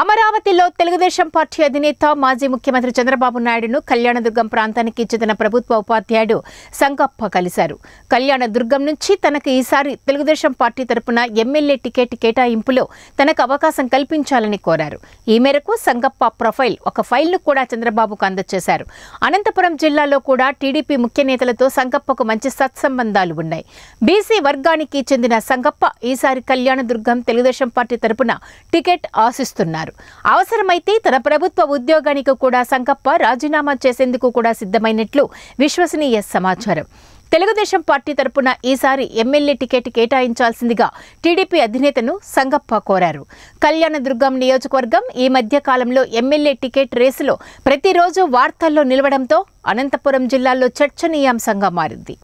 అమరావతిలో తెలుగుదేశం పార్టీ అధినేత మాజీ ముఖ్యమంత్రి చంద్రబాబు నాయుడును కళ్యాణదుర్గం ప్రాంతానికి చెందిన ప్రభుత్వ ఉపాధ్యాయుడు సంగప్ప కలిశారు కళ్యాణదుర్గం నుంచి తనకు ఈసారి తెలుగుదేశం పార్టీ తరపున ఎమ్మెల్యే టికెట్ కేటాయింపులో తనకు అవకాశం కల్పించాలని కోరారు ఈ మేరకు సంగప్ప ప్రొఫైల్ ఒక ఫైల్ను కూడా చంద్రబాబుకు అందజేశారు అనంతపురం జిల్లాలో కూడా టీడీపీ ముఖ్య నేతలతో సంగప్పకు మంచి సత్సంబంధాలు ఉన్నాయి బీసీ వర్గానికి చెందిన సంగప్ప ఈసారి కళ్యాణదుర్గం తెలుగుదేశం పార్టీ తరపున టికెట్ ఆశిస్తున్నారు అన్నారు అవసరమైతే తన ప్రభుత్వ ఉద్యోగానికి కూడా సంకప్ప రాజీనామా చేసేందుకు కూడా సిద్ధమైనట్లు విశ్వసనీయ సమాచారం తెలుగుదేశం పార్టీ తరపున ఈసారి ఎమ్మెల్యే టికెట్ కేటాయించాల్సిందిగా టీడీపీ అధినేతను సంగప్ప కోరారు కళ్యాణదుర్గం నియోజకవర్గం ఈ మధ్య కాలంలో ఎమ్మెల్యే టికెట్ రేసులో ప్రతిరోజు వార్తల్లో నిలవడంతో అనంతపురం జిల్లాలో చర్చనీయాంశంగా మారింది